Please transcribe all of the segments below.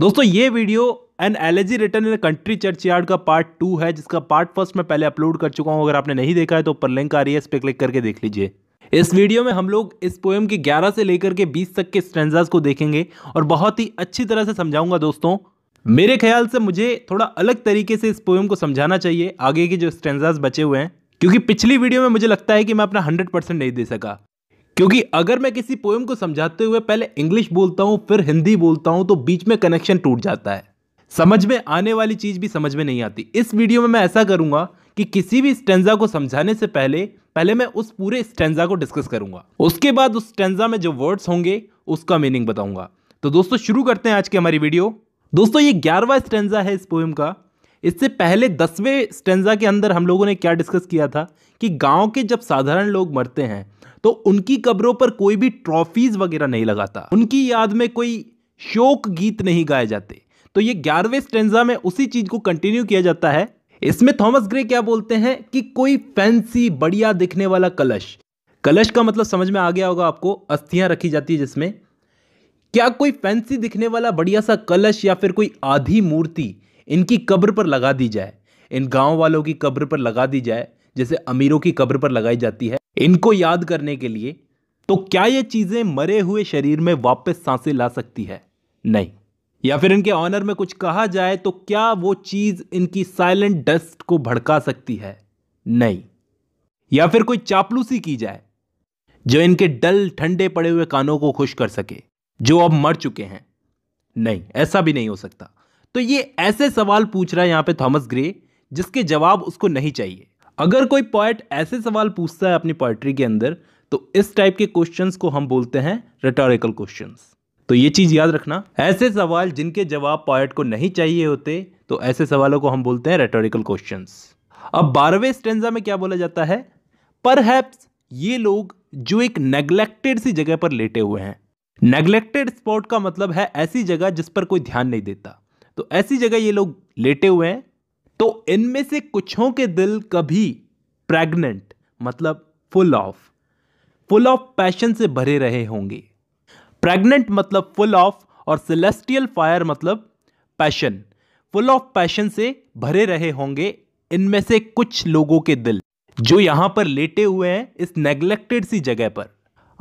दोस्तों ये video an elegy written in country churchyard का पार्ट टू है जिसका पार्ट फर्स्ट मैं पहले अपलोड कर चुका हूँ अगर आपने नहीं देखा है तो ऊपर लिंक आ रही है इस पर क्लिक करके देख लीजिए इस वीडियो में हम लोग इस पोएम के 11 से लेकर के 20 तक के स्टेंजाज को देखेंगे और बहुत ही अच्छी तरह से समझाऊंगा दोस्तों मेरे ख्याल से मुझे थोड़ा अलग तरीके से इस पोएम को समझाना चाहिए आगे के जो स्टेंजाज बचे हुए हैं क्योंकि पिछली वीडियो में मुझे लगता है कि मैं अपना हंड्रेड परसेंट नहीं दे सका क्योंकि अगर मैं किसी पोएम को समझाते हुए पहले इंग्लिश बोलता हूँ फिर हिंदी बोलता हूँ तो बीच में कनेक्शन टूट जाता है समझ में आने वाली चीज़ भी समझ में नहीं आती इस वीडियो में मैं ऐसा करूंगा कि किसी भी स्टेंजा को समझाने से पहले पहले मैं उस पूरे स्टेंजा को डिस्कस करूंगा उसके बाद उस स्टेंजा में जो वर्ड्स होंगे उसका मीनिंग बताऊंगा तो दोस्तों शुरू करते हैं आज की हमारी वीडियो दोस्तों ये ग्यारहवा स्टेंजा है इस पोएम का इससे पहले दसवें स्टेंजा के अंदर हम लोगों ने क्या डिस्कस किया था कि गांव के जब साधारण लोग मरते हैं तो उनकी कब्रों पर कोई भी ट्रॉफीज वगैरह नहीं लगाता उनकी याद में कोई शोक गीत नहीं गाए जाते तो ये ग्यारहवें स्टेंजा में उसी चीज को कंटिन्यू किया जाता है इसमें थॉमस ग्रे क्या बोलते हैं कि कोई फैंसी बढ़िया दिखने वाला कलश कलश का मतलब समझ में आ गया होगा आपको अस्थियां रखी जाती है जिसमें क्या कोई फैंसी दिखने वाला बढ़िया सा कलश या फिर कोई आधी मूर्ति इनकी कब्र पर लगा दी जाए इन गांव वालों की कब्र पर लगा दी जाए जैसे अमीरों की कब्र पर लगाई जाती है इनको याद करने के लिए तो क्या ये चीज़ें मरे हुए शरीर में वापस सांसें ला सकती है नहीं या फिर इनके ऑनर में कुछ कहा जाए तो क्या वो चीज़ इनकी साइलेंट डस्ट को भड़का सकती है नहीं या फिर कोई चापलूसी की जाए जो इनके डल ठंडे पड़े हुए कानों को खुश कर सके जो अब मर चुके हैं नहीं ऐसा भी नहीं हो सकता तो ये ऐसे सवाल पूछ रहा है यहाँ पे थॉमस ग्रे जिसके जवाब उसको नहीं चाहिए अगर कोई पॉइट ऐसे सवाल पूछता है अपनी पोइट्री के अंदर तो इस टाइप के क्वेश्चंस को हम बोलते हैं रेटोरिकल क्वेश्चंस तो ये चीज़ याद रखना ऐसे सवाल जिनके जवाब पॉइट को नहीं चाहिए होते तो ऐसे सवालों को हम बोलते हैं रेटोरिकल क्वेश्चन अब बारहवें स्टेंजा में क्या बोला जाता है पर ये लोग जो एक नेग्लेक्टेड सी जगह पर लेटे हुए हैं नेग्लेक्टेड स्पॉट का मतलब है ऐसी जगह जिस पर कोई ध्यान नहीं देता तो ऐसी जगह ये लोग लेटे हुए हैं तो इनमें से कुछों के दिल कभी प्रेग्नेंट मतलब full of full of passion से भरे रहे होंगे प्रेग्नेंट मतलब फुल ऑफ और सेलेस्टियल फायर मतलब पैशन फुल ऑफ पैशन से भरे रहे होंगे इनमें से कुछ लोगों के दिल जो यहां पर लेटे हुए हैं इस नेग्लेक्टेड सी जगह पर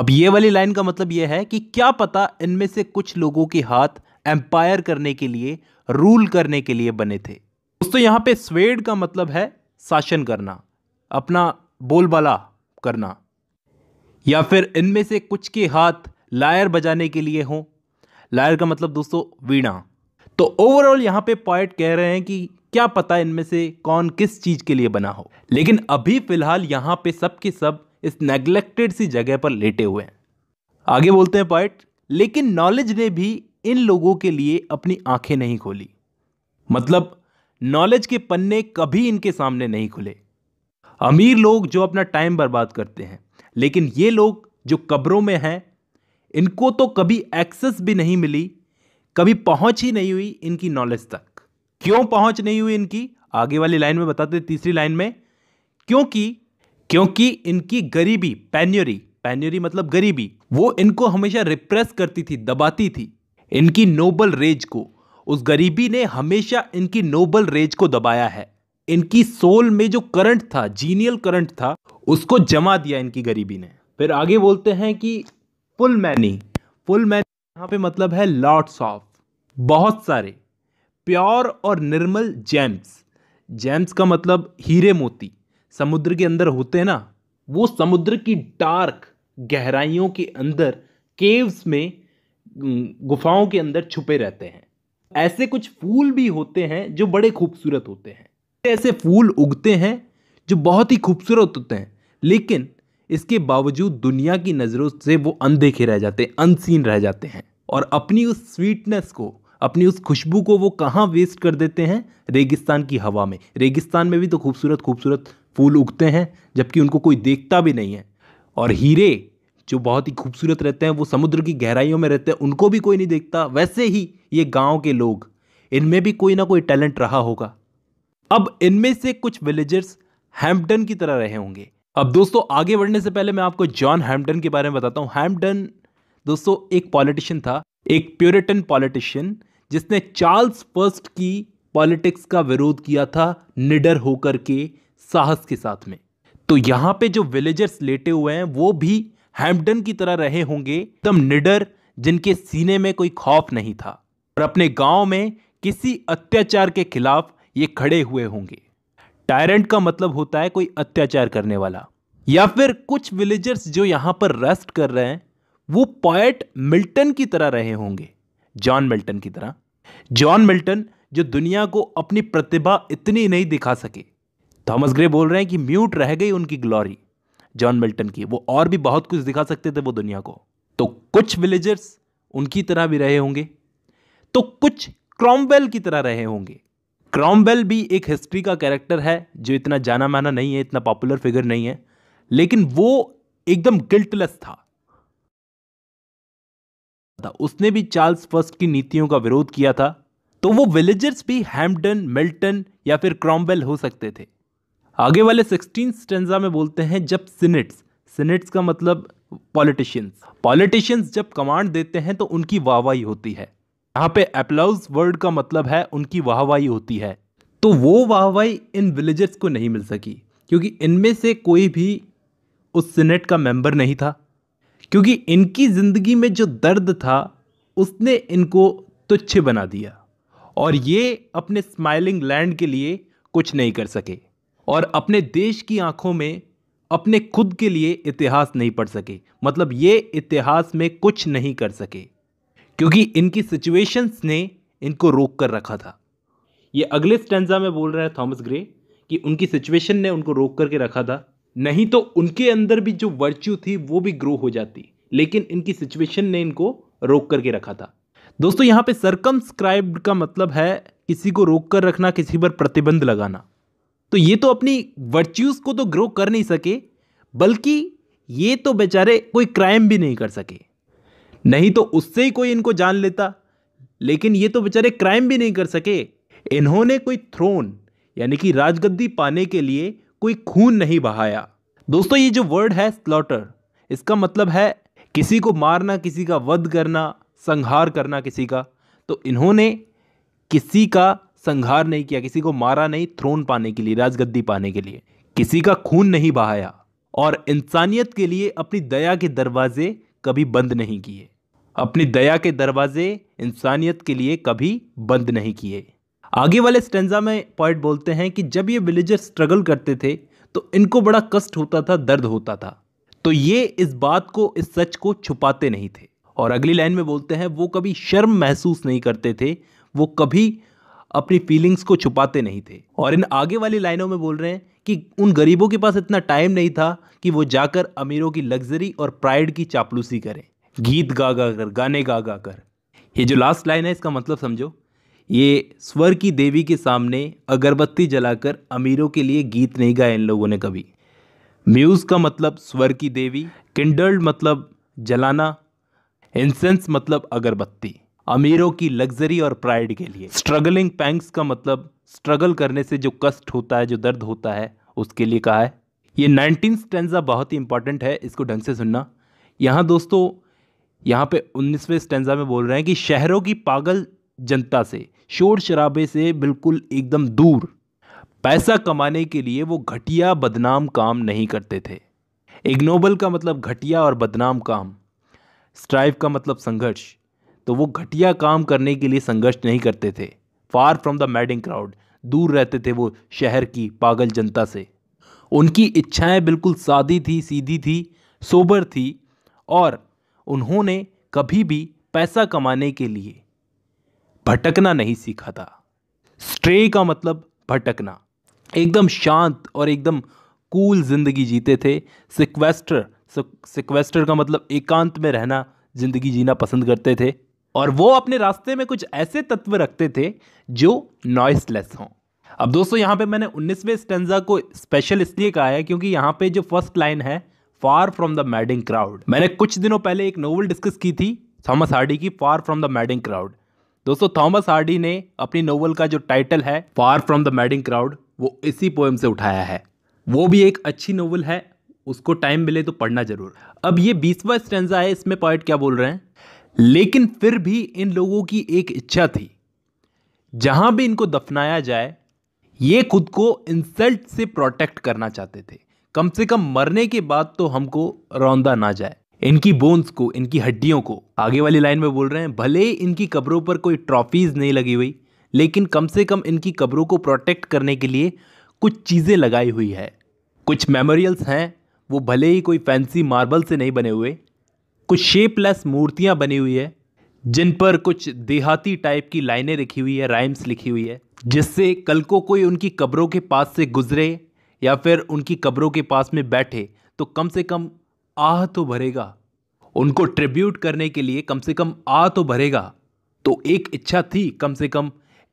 अब ये वाली लाइन का मतलब यह है कि क्या पता इनमें से कुछ लोगों के हाथ एम्पायर करने के लिए रूल करने के लिए बने थे दोस्तों यहाँ पे स्वेड का मतलब है शासन करना अपना बोलबाला करना या फिर इनमें से कुछ के हाथ लायर बजाने के लिए हो लायर का मतलब दोस्तों वीणा तो ओवरऑल यहाँ पे पॉइंट कह रहे हैं कि क्या पता इनमें से कौन किस चीज़ के लिए बना हो लेकिन अभी फ़िलहाल यहाँ पे सब के सब इस नेग्लेक्टेड सी जगह पर लेटे हुए हैं आगे बोलते हैं पॉइंट लेकिन नॉलेज ने भी इन लोगों के लिए अपनी आंखें नहीं खोली मतलब नॉलेज के पन्ने कभी इनके सामने नहीं खुले अमीर लोग जो अपना टाइम बर्बाद करते हैं लेकिन ये लोग जो कब्रों में हैं इनको तो कभी एक्सेस भी नहीं मिली कभी पहुंच ही नहीं हुई इनकी नॉलेज तक क्यों पहुंच नहीं हुई इनकी आगे वाली लाइन में बताते तीसरी लाइन में क्योंकि क्योंकि इनकी गरीबी पैन्योरी पैन्योरी मतलब गरीबी वो इनको हमेशा रिप्रेस करती थी दबाती थी इनकी नोबल रेज को उस गरीबी ने हमेशा इनकी नोबल रेज को दबाया है इनकी सोल में जो करंट था जीनियल करंट था उसको जमा दिया इनकी गरीबी ने फिर आगे बोलते हैं कि पुल मैनी पुल मैनी यहाँ पे मतलब है लॉट्स ऑफ बहुत सारे प्योर और निर्मल जेम्स जेम्स का मतलब हीरे मोती समुद्र के अंदर होते हैं ना वो समुद्र की डार्क गहराइयों के अंदर केव्स में गुफाओं के अंदर छुपे रहते हैं ऐसे कुछ फूल भी होते हैं जो बड़े खूबसूरत होते हैं ऐसे फूल उगते हैं जो बहुत ही खूबसूरत होते हैं लेकिन इसके बावजूद दुनिया की नज़रों से वो अनदेखे रह जाते हैं अनसीन रह जाते हैं और अपनी उस स्वीटनेस को अपनी उस खुशबू को वो कहाँ वेस्ट कर देते हैं रेगिस्तान की हवा में रेगिस्तान में भी तो खूबसूरत खूबसूरत फूल उगते हैं जबकि उनको कोई देखता भी नहीं है और हीरे जो बहुत ही खूबसूरत रहते हैं वो समुद्र की गहराइयों में रहते हैं उनको भी कोई नहीं देखता वैसे ही ये गांव के लोग इनमें भी कोई ना कोई टैलेंट रहा होगा अब इनमें से कुछ विलेजर्स हैम्पटन की तरह रहे होंगे अब दोस्तों आगे बढ़ने से पहले मैं आपको जॉन हैम्पटन के बारे में बताता हूँ हैम्पटन दोस्तों एक पॉलिटिशियन था एक प्योरिटन पॉलिटिशियन जिसने चार्ल्स फर्स्ट की पॉलिटिक्स का विरोध किया था निडर होकर के साहस के साथ में तो यहाँ पे जो विलेजर्स लेटे हुए हैं वो भी हैम्पडन की तरह रहे होंगे एकदम निडर जिनके सीने में कोई खौफ नहीं था और अपने गांव में किसी अत्याचार के खिलाफ ये खड़े हुए होंगे टायरेंट का मतलब होता है कोई अत्याचार करने वाला या फिर कुछ विलेजर्स जो यहां पर रेस्ट कर रहे हैं वो पॉइट मिल्टन की तरह रहे होंगे जॉन मिल्टन की तरह जॉन मिल्टन जो दुनिया को अपनी प्रतिभा इतनी नहीं दिखा सके थॉमस ग्रे बोल रहे हैं कि म्यूट रह गई उनकी ग्लोरी जॉन मिल्टन की वो और भी बहुत कुछ दिखा सकते थे वो दुनिया को तो कुछ विलेजर्स उनकी तरह भी रहे होंगे तो कुछ क्रॉमवेल की तरह रहे होंगे क्रॉमवेल भी एक हिस्ट्री का कैरेक्टर है जो इतना जाना माना नहीं है इतना पॉपुलर फिगर नहीं है लेकिन वो एकदम गिल्टलेस था उसने भी चार्ल्स फर्स्ट की नीतियों का विरोध किया था तो वो विलेजर्स भी हैम्पटन मिल्टन या फिर क्रॉमवेल हो सकते थे आगे वाले सिक्सटीन स्टेंजा में बोलते हैं जब सिनेट्स सिनेट्स का मतलब पॉलिटिशियंस पॉलिटिशियंस जब कमांड देते हैं तो उनकी वाहवाही होती है यहाँ पे अप्लाउज वर्ड का मतलब है उनकी वाहवाही होती है तो वो वाहवाही इन विलेजर्स को नहीं मिल सकी क्योंकि इनमें से कोई भी उस सीनेट का मेंबर नहीं था क्योंकि इनकी ज़िंदगी में जो दर्द था उसने इनको तुच्छ बना दिया और ये अपने स्माइलिंग लैंड के लिए कुछ नहीं कर सके और अपने देश की आंखों में अपने खुद के लिए इतिहास नहीं पढ़ सके मतलब ये इतिहास में कुछ नहीं कर सके क्योंकि इनकी सिचुएशंस ने इनको रोक कर रखा था ये अगले स्टेंजा में बोल रहा है थॉमस ग्रे कि उनकी सिचुएशन ने उनको रोक करके रखा था नहीं तो उनके अंदर भी जो वर्च्यू थी वो भी ग्रो हो जाती लेकिन इनकी सिचुएशन ने इनको रोक करके रखा था दोस्तों यहाँ पे सरकम का मतलब है किसी को रोक कर रखना किसी पर प्रतिबंध लगाना तो ये तो अपनी वर्च्यूज़ को तो ग्रो कर नहीं सके बल्कि ये तो बेचारे कोई क्राइम भी नहीं कर सके नहीं तो उससे ही कोई इनको जान लेता लेकिन ये तो बेचारे क्राइम भी नहीं कर सके इन्होंने कोई थ्रोन यानी कि राजगद्दी पाने के लिए कोई खून नहीं बहाया दोस्तों ये जो वर्ड है स्लॉटर इसका मतलब है किसी को मारना किसी का वध करना संहार करना किसी का तो इन्होंने किसी का संघार नहीं किया किसी को मारा नहीं थ्रोन पाने के लिए राजगद्दी पाने के लिए किसी का खून नहीं बहाया और इंसानियत के लिए अपनी दया के दरवाजे कभी बंद नहीं किए अपनी दया के दरवाजे इंसानियत के लिए कभी बंद नहीं किए आगे वाले स्टेंजा में पॉइंट बोलते हैं कि जब ये विलेजर स्ट्रगल करते थे तो इनको बड़ा कष्ट होता था दर्द होता था तो ये इस बात को इस सच को छुपाते नहीं थे और अगली लाइन में बोलते हैं वो कभी शर्म महसूस नहीं करते थे वो कभी अपनी फीलिंग्स को छुपाते नहीं थे और इन आगे वाली लाइनों में बोल रहे हैं कि उन गरीबों के पास इतना टाइम नहीं था कि वो जाकर अमीरों की लग्जरी और प्राइड की चापलूसी करें गीत गा गा कर गाने गा गा कर ये जो लास्ट लाइन है इसका मतलब समझो ये स्वर की देवी के सामने अगरबत्ती जलाकर अमीरों के लिए गीत नहीं गाए इन लोगों ने कभी म्यूज़ का मतलब स्वर की देवी किंडल्ड मतलब जलाना इंसेंस मतलब अगरबत्ती अमीरों की लग्जरी और प्राइड के लिए स्ट्रगलिंग पैंक्स का मतलब स्ट्रगल करने से जो कष्ट होता है जो दर्द होता है उसके लिए कहा है ये नाइनटीन स्टेंजा बहुत ही इंपॉर्टेंट है इसको ढंग से सुनना यहाँ दोस्तों यहाँ पे उन्नीसवें स्टेंजा में बोल रहे हैं कि शहरों की पागल जनता से शोर शराबे से बिल्कुल एकदम दूर पैसा कमाने के लिए वो घटिया बदनाम काम नहीं करते थे इग्नोबल का मतलब घटिया और बदनाम काम स्ट्राइव का मतलब संघर्ष तो वो घटिया काम करने के लिए संघर्ष नहीं करते थे far from the madding crowd दूर रहते थे वो शहर की पागल जनता से उनकी इच्छाएं बिल्कुल सादी थी सीधी थी सोबर थी और उन्होंने कभी भी पैसा कमाने के लिए भटकना नहीं सीखा था स्ट्रे का मतलब भटकना एकदम शांत और एकदम कूल ज़िंदगी जीते थे सिक्वेस्टर सिक्वेस्टर का मतलब एकांत में रहना ज़िंदगी जीना पसंद करते थे और वो अपने रास्ते में कुछ ऐसे तत्व रखते थे जो नॉइसलेस हों अब दोस्तों यहाँ पे मैंने 19वें स्टेंजा को स्पेशल इसलिए कहा है क्योंकि यहाँ पे जो फर्स्ट लाइन है far from the madding crowd मैंने कुछ दिनों पहले एक नोवल डिस्कस की थी थॉमस हार्डी की far from the madding crowd दोस्तों थॉमस हार्डी ने अपनी नोवल का जो टाइटल है far from the madding crowd वो इसी पोएम से उठाया है वो भी एक अच्छी नोवल है उसको टाइम मिले तो पढ़ना जरूर अब ये बीसवा स्टेंजा है इसमें पॉइंट क्या बोल रहे हैं लेकिन फिर भी इन लोगों की एक इच्छा थी जहां भी इनको दफनाया जाए ये खुद को इंसल्ट से प्रोटेक्ट करना चाहते थे कम से कम मरने के बाद तो हमको रौंदा ना जाए इनकी बोन्स को इनकी हड्डियों को आगे वाली लाइन में बोल रहे हैं भले इनकी कब्रों पर कोई ट्रॉफीज नहीं लगी हुई लेकिन कम से कम इनकी कब्रों को प्रोटेक्ट करने के लिए कुछ चीज़ें लगाई हुई है कुछ मेमोरियल्स हैं वो भले ही कोई फैंसी मार्बल से नहीं बने हुए कुछ शेपलेस मूर्तियां बनी हुई है जिन पर कुछ देहाती टाइप की लाइनें लिखी हुई है राइम्स लिखी हुई है जिससे कल को कोई उनकी कब्रों के पास से गुजरे या फिर उनकी कब्रों के पास में बैठे तो कम से कम आह तो भरेगा उनको ट्रिब्यूट करने के लिए कम से कम आ तो भरेगा तो एक इच्छा थी कम से कम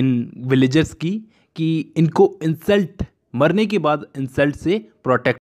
इन विलेजर्स की कि इनको इंसल्ट मरने के बाद इंसल्ट से प्रोटेक्ट